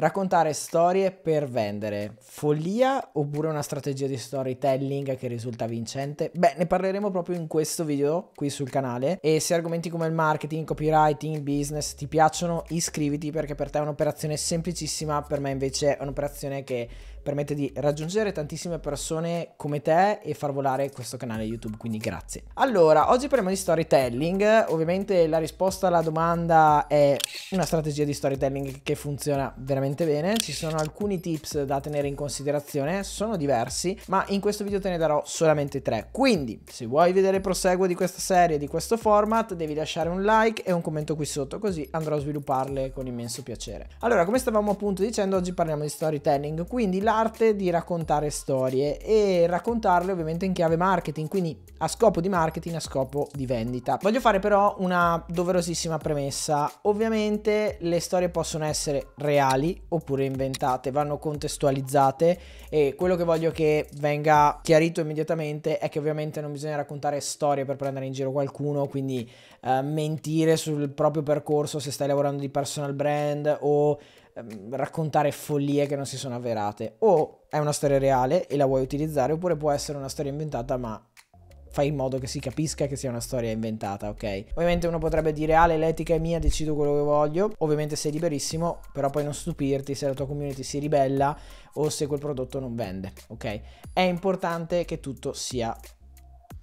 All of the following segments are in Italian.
Raccontare storie per vendere. Follia oppure una strategia di storytelling che risulta vincente? Beh, ne parleremo proprio in questo video qui sul canale e se argomenti come il marketing, copywriting, business ti piacciono iscriviti perché per te è un'operazione semplicissima, per me invece è un'operazione che permette di raggiungere tantissime persone come te e far volare questo canale YouTube, quindi grazie. Allora, oggi parliamo di storytelling, ovviamente la risposta alla domanda è una strategia di storytelling che funziona veramente bene, ci sono alcuni tips da tenere in considerazione, sono diversi, ma in questo video te ne darò solamente tre, quindi se vuoi vedere il proseguo di questa serie, di questo format, devi lasciare un like e un commento qui sotto, così andrò a svilupparle con immenso piacere. Allora, come stavamo appunto dicendo, oggi parliamo di storytelling, quindi la l'arte di raccontare storie e raccontarle ovviamente in chiave marketing, quindi a scopo di marketing, a scopo di vendita. Voglio fare però una doverosissima premessa. Ovviamente le storie possono essere reali oppure inventate, vanno contestualizzate e quello che voglio che venga chiarito immediatamente è che ovviamente non bisogna raccontare storie per prendere in giro qualcuno, quindi eh, mentire sul proprio percorso se stai lavorando di personal brand o ehm, raccontare follie che non si sono avverate. O è una storia reale e la vuoi utilizzare, oppure può essere una storia inventata ma fai in modo che si capisca che sia una storia inventata, ok? Ovviamente uno potrebbe dire, Ale, ah, l'etica è mia, decido quello che voglio, ovviamente sei liberissimo, però poi non stupirti se la tua community si ribella o se quel prodotto non vende, ok? È importante che tutto sia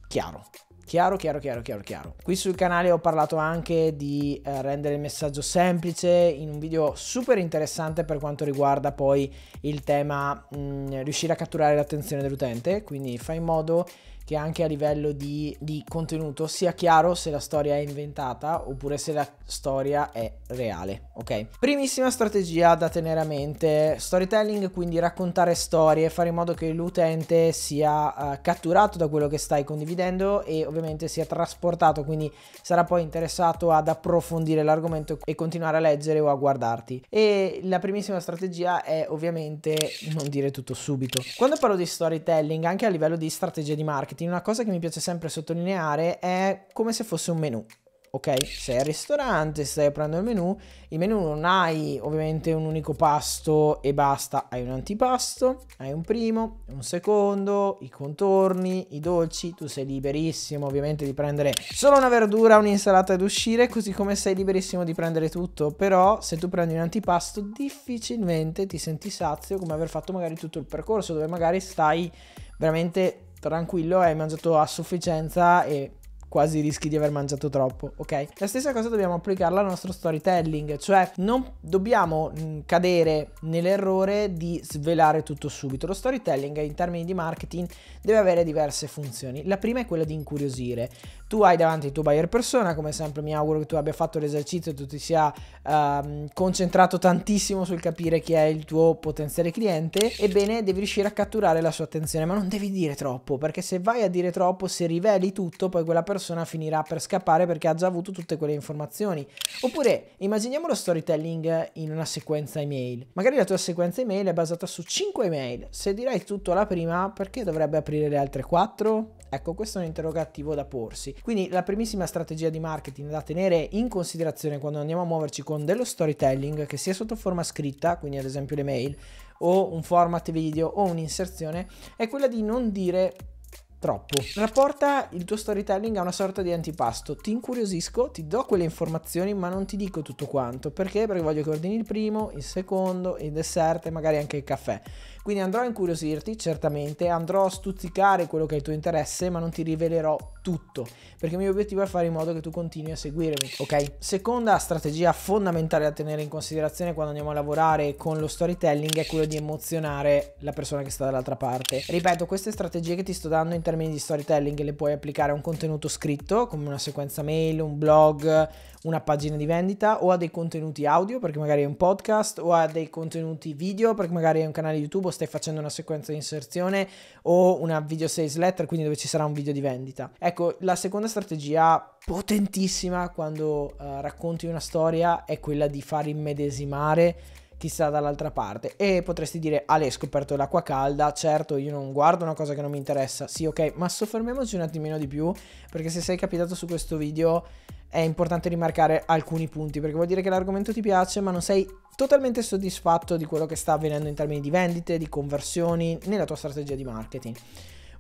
chiaro. Chiaro, chiaro, chiaro, chiaro, chiaro. Qui sul canale ho parlato anche di eh, rendere il messaggio semplice in un video super interessante per quanto riguarda poi il tema mh, mm, riuscire a catturare l'attenzione dell'utente, quindi fai in modo che anche a livello di, di, contenuto sia chiaro se la storia è inventata oppure se la storia è reale, ok? Primissima strategia da tenere a mente, storytelling, quindi raccontare storie, fare in modo che l'utente sia uh, catturato da quello che stai condividendo e ovviamente ovviamente sia trasportato, quindi sarà poi interessato ad approfondire l'argomento e continuare a leggere o a guardarti. E la primissima strategia è ovviamente non dire tutto subito. Quando parlo di storytelling, anche a livello di strategia di marketing, una cosa che mi piace sempre sottolineare è come se fosse un menu ok? Sei al ristorante, stai aprendo il menu, il menu non hai ovviamente un unico pasto e basta, hai un antipasto, hai un primo, un secondo, i contorni, i dolci, tu sei liberissimo ovviamente di prendere solo una verdura, un'insalata ed uscire, così come sei liberissimo di prendere tutto, però se tu prendi un antipasto difficilmente ti senti sazio come aver fatto magari tutto il percorso dove magari stai veramente tranquillo, hai mangiato a sufficienza e quasi rischi di aver mangiato troppo, ok? La stessa cosa dobbiamo applicarla al nostro storytelling, cioè non dobbiamo mm, cadere nell'errore di svelare tutto subito. Lo storytelling in termini di marketing deve avere diverse funzioni. La prima è quella di incuriosire. Tu hai davanti il tuo buyer persona, come sempre mi auguro che tu abbia fatto l'esercizio e tu ti sia ehm, concentrato tantissimo sul capire chi è il tuo potenziale cliente, ebbene devi riuscire a catturare la sua attenzione, ma non devi dire troppo, perché se vai a dire troppo, se riveli tutto, poi quella persona persona finirà per scappare perché ha già avuto tutte quelle informazioni. Oppure immaginiamo lo storytelling in una sequenza email. Magari la tua sequenza email è basata su 5 email. Se dirai tutto alla prima, perché dovrebbe aprire le altre 4? Ecco, questo è un interrogativo da porsi. Quindi la primissima strategia di marketing da tenere in considerazione quando andiamo a muoverci con dello storytelling, che sia sotto forma scritta, quindi ad esempio le mail, o un format video o un'inserzione, è quella di non dire troppo. Rapporta il tuo storytelling a una sorta di antipasto. Ti incuriosisco, ti do quelle informazioni, ma non ti dico tutto quanto. Perché? Perché voglio che ordini il primo, il secondo, il dessert e magari anche il caffè. Quindi andrò a incuriosirti, certamente, andrò a stuzzicare quello che è il tuo interesse, ma non ti rivelerò tutto, perché il mio obiettivo è fare in modo che tu continui a seguirmi, ok? Seconda strategia fondamentale da tenere in considerazione quando andiamo a lavorare con lo storytelling è quello di emozionare la persona che sta dall'altra parte. Ripeto, queste strategie che ti sto dando in termini di storytelling le puoi applicare a un contenuto scritto, come una sequenza mail, un blog, una pagina di vendita, o a dei contenuti audio, perché magari è un podcast, o a dei contenuti video, perché magari è un canale YouTube o stai facendo una sequenza di inserzione o una video sales letter, quindi dove ci sarà un video di vendita. Ecco, la seconda strategia potentissima quando uh, racconti una storia è quella di far immedesimare ti sta dall'altra parte e potresti dire Ale scoperto l'acqua calda certo io non guardo una cosa che non mi interessa sì ok ma soffermiamoci un attimino di più perché se sei capitato su questo video è importante rimarcare alcuni punti perché vuol dire che l'argomento ti piace ma non sei totalmente soddisfatto di quello che sta avvenendo in termini di vendite, di conversioni, nella tua strategia di marketing.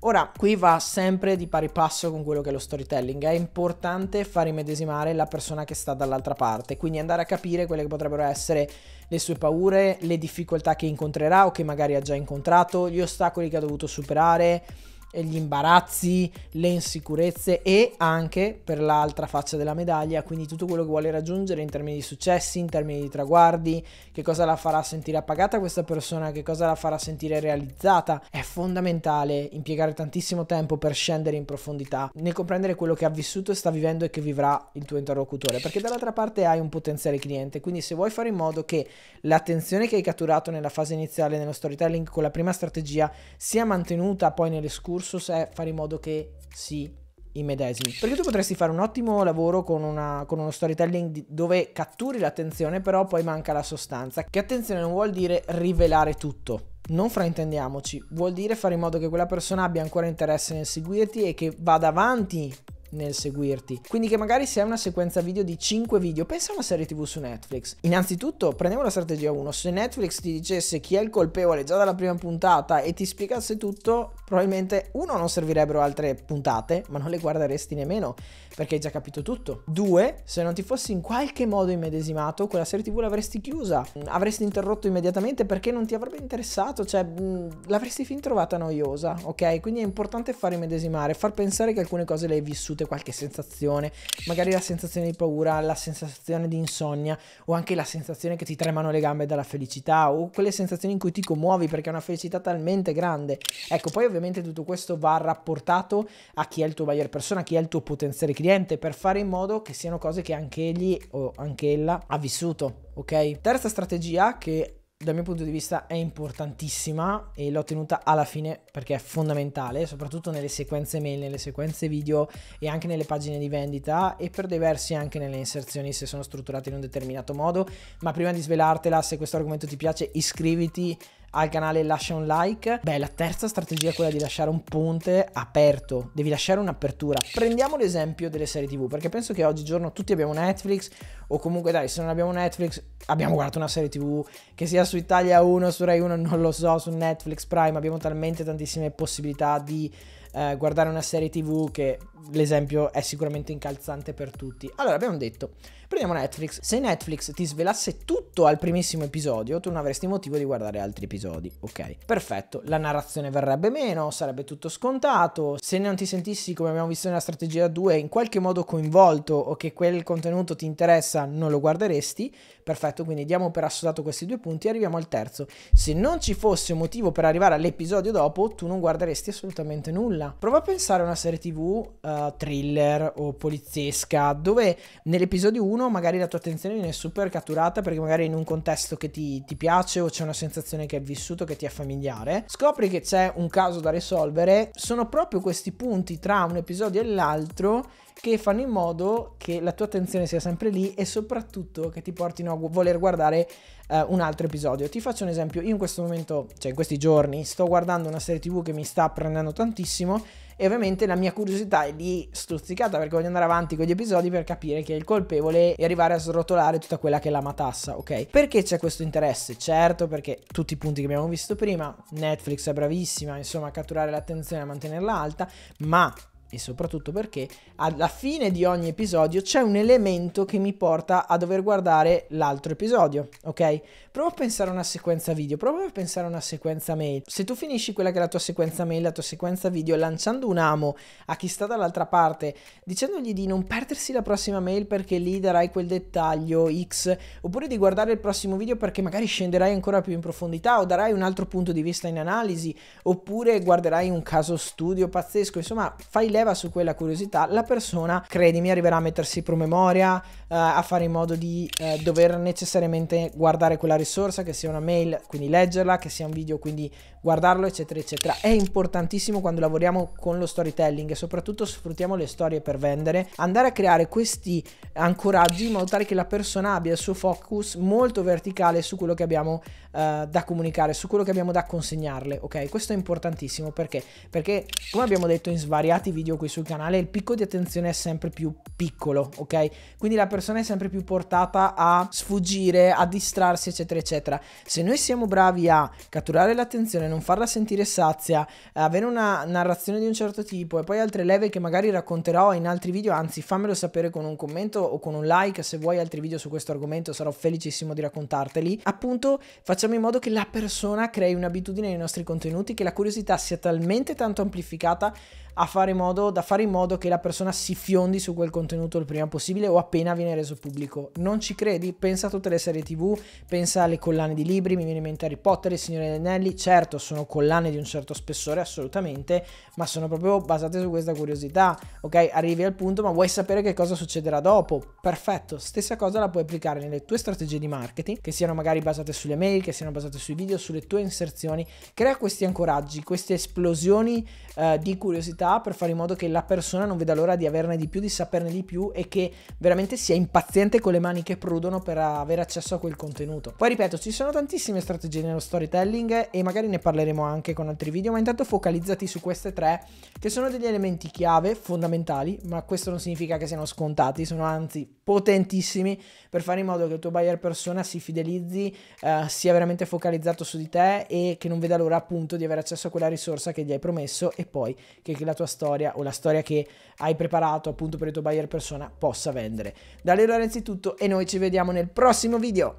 Ora, qui va sempre di pari passo con quello che è lo storytelling, è importante far immedesimare la persona che sta dall'altra parte, quindi andare a capire quelle che potrebbero essere le sue paure, le difficoltà che incontrerà o che magari ha già incontrato, gli ostacoli che ha dovuto superare, gli imbarazzi, le insicurezze e anche per l'altra faccia della medaglia, quindi tutto quello che vuole raggiungere in termini di successi, in termini di traguardi, che cosa la farà sentire appagata questa persona, che cosa la farà sentire realizzata. È fondamentale impiegare tantissimo tempo per scendere in profondità, nel comprendere quello che ha vissuto e sta vivendo e che vivrà il tuo interlocutore, perché dall'altra parte hai un potenziale cliente, quindi se vuoi fare in modo che l'attenzione che hai catturato nella fase iniziale, nello storytelling con la prima strategia, sia mantenuta poi nelle scuse, Ursus è fare in modo che si medesimi. Perché tu potresti fare un ottimo lavoro con, una, con uno storytelling dove catturi l'attenzione, però poi manca la sostanza. Che attenzione non vuol dire rivelare tutto. Non fraintendiamoci, vuol dire fare in modo che quella persona abbia ancora interesse nel seguirti e che vada avanti nel seguirti. Quindi che magari se hai una sequenza video di 5 video, pensa a una serie TV su Netflix. Innanzitutto, prendiamo la strategia 1. Se Netflix ti dicesse chi è il colpevole già dalla prima puntata e ti spiegasse tutto, probabilmente uno non servirebbero altre puntate, ma non le guarderesti nemmeno perché hai già capito tutto. Due, se non ti fossi in qualche modo immedesimato, quella serie TV l'avresti chiusa, mm, avresti interrotto immediatamente perché non ti avrebbe interessato, cioè mm, l'avresti fin trovata noiosa, ok? Quindi è importante far immedesimare, far pensare che alcune cose le hai vissute qualche sensazione, magari la sensazione di paura, la sensazione di insonnia o anche la sensazione che ti tremano le gambe dalla felicità o quelle sensazioni in cui ti commuovi perché è una felicità talmente grande. Ecco, poi ovviamente tutto questo va rapportato a chi è il tuo buyer persona, a chi è il tuo potenziale cliente per fare in modo che siano cose che anche egli o anche ella ha vissuto, ok? Terza strategia che dal mio punto di vista è importantissima e l'ho tenuta alla fine perché è fondamentale, soprattutto nelle sequenze mail, nelle sequenze video e anche nelle pagine di vendita e per diversi anche nelle inserzioni se sono strutturate in un determinato modo. Ma prima di svelartela, se questo argomento ti piace, iscriviti al canale lascia un like. Beh, la terza strategia è quella di lasciare un ponte aperto, devi lasciare un'apertura. Prendiamo l'esempio delle serie TV, perché penso che oggigiorno tutti abbiamo Netflix o comunque dai, se non abbiamo Netflix, abbiamo guardato una serie TV che sia su Italia 1, su Rai 1, non lo so, su Netflix Prime, abbiamo talmente tantissime possibilità di eh, guardare una serie tv che l'esempio è sicuramente incalzante per tutti. Allora abbiamo detto, prendiamo Netflix, se Netflix ti svelasse tutto al primissimo episodio, tu non avresti motivo di guardare altri episodi, ok? Perfetto, la narrazione verrebbe meno, sarebbe tutto scontato, se non ti sentissi come abbiamo visto nella strategia 2 in qualche modo coinvolto o che quel contenuto ti interessa non lo guarderesti, perfetto, quindi diamo per assodato questi due punti e arriviamo al terzo. Se non ci fosse un motivo per arrivare all'episodio dopo, tu non guarderesti assolutamente nulla nulla. Prova a pensare a una serie tv uh, eh, thriller o poliziesca dove nell'episodio 1 magari la tua attenzione viene super catturata perché magari in un contesto che ti, ti piace o c'è una sensazione che hai vissuto che ti è familiare. Scopri che c'è un caso da risolvere. Sono proprio questi punti tra un episodio e l'altro che fanno in modo che la tua attenzione sia sempre lì e soprattutto che ti portino a voler guardare eh, un altro episodio. Ti faccio un esempio, io in questo momento, cioè in questi giorni, sto guardando una serie tv che mi sta prendendo tantissimo e ovviamente la mia curiosità è lì stuzzicata perché voglio andare avanti con gli episodi per capire chi è il colpevole e arrivare a srotolare tutta quella che è la matassa, ok? Perché c'è questo interesse? Certo, perché tutti i punti che abbiamo visto prima, Netflix è bravissima, insomma, a catturare l'attenzione e a mantenerla alta, ma e soprattutto perché alla fine di ogni episodio c'è un elemento che mi porta a dover guardare l'altro episodio, ok? Prova a pensare a una sequenza video, prova a pensare a una sequenza mail. Se tu finisci quella che è la tua sequenza mail, la tua sequenza video, lanciando un amo a chi sta dall'altra parte, dicendogli di non perdersi la prossima mail perché lì darai quel dettaglio X, oppure di guardare il prossimo video perché magari scenderai ancora più in profondità o darai un altro punto di vista in analisi, oppure guarderai un caso studio pazzesco, insomma, fai leva su quella curiosità, la persona, credimi, arriverà a mettersi promemoria, eh, a fare in modo di eh, dover necessariamente guardare quella risorsa, che sia una mail, quindi leggerla, che sia un video, quindi guardarlo, eccetera, eccetera. È importantissimo quando lavoriamo con lo storytelling e soprattutto sfruttiamo le storie per vendere, andare a creare questi ancoraggi in modo tale che la persona abbia il suo focus molto verticale su quello che abbiamo eh, da comunicare, su quello che abbiamo da consegnarle, ok? Questo è importantissimo perché? Perché come abbiamo detto in svariati video video qui sul canale, il picco di attenzione è sempre più piccolo, ok? Quindi la persona è sempre più portata a sfuggire, a distrarsi, eccetera, eccetera. Se noi siamo bravi a catturare l'attenzione, non farla sentire sazia, eh, avere una narrazione di un certo tipo e poi altre leve che magari racconterò in altri video, anzi fammelo sapere con un commento o con un like se vuoi altri video su questo argomento, sarò felicissimo di raccontarteli. Appunto, facciamo in modo che la persona crei un'abitudine nei nostri contenuti, che la curiosità sia talmente tanto amplificata a fare in modo, da fare in modo che la persona si fiondi su quel contenuto il prima possibile o appena viene reso pubblico. Non ci credi? Pensa a tutte le serie tv, pensa alle collane di libri, mi viene in mente Harry Potter, Il Signore degli Anelli, certo sono collane di un certo spessore assolutamente, ma sono proprio basate su questa curiosità, ok? Arrivi al punto, ma vuoi sapere che cosa succederà dopo? Perfetto, stessa cosa la puoi applicare nelle tue strategie di marketing, che siano magari basate sulle mail, che siano basate sui video, sulle tue inserzioni, crea questi ancoraggi, queste esplosioni eh, di curiosità pubblicità per fare in modo che la persona non veda l'ora di averne di più, di saperne di più e che veramente sia impaziente con le mani che prudono per avere accesso a quel contenuto. Poi ripeto, ci sono tantissime strategie nello storytelling e magari ne parleremo anche con altri video, ma intanto focalizzati su queste tre che sono degli elementi chiave fondamentali, ma questo non significa che siano scontati, sono anzi potentissimi per fare in modo che il tuo buyer persona si fidelizzi, eh, sia veramente focalizzato su di te e che non veda l'ora appunto di avere accesso a quella risorsa che gli hai promesso e poi che la tua storia o la storia che hai preparato appunto per il tuo buyer persona possa vendere. Dalle Leo Lorenzi è tutto e noi ci vediamo nel prossimo video.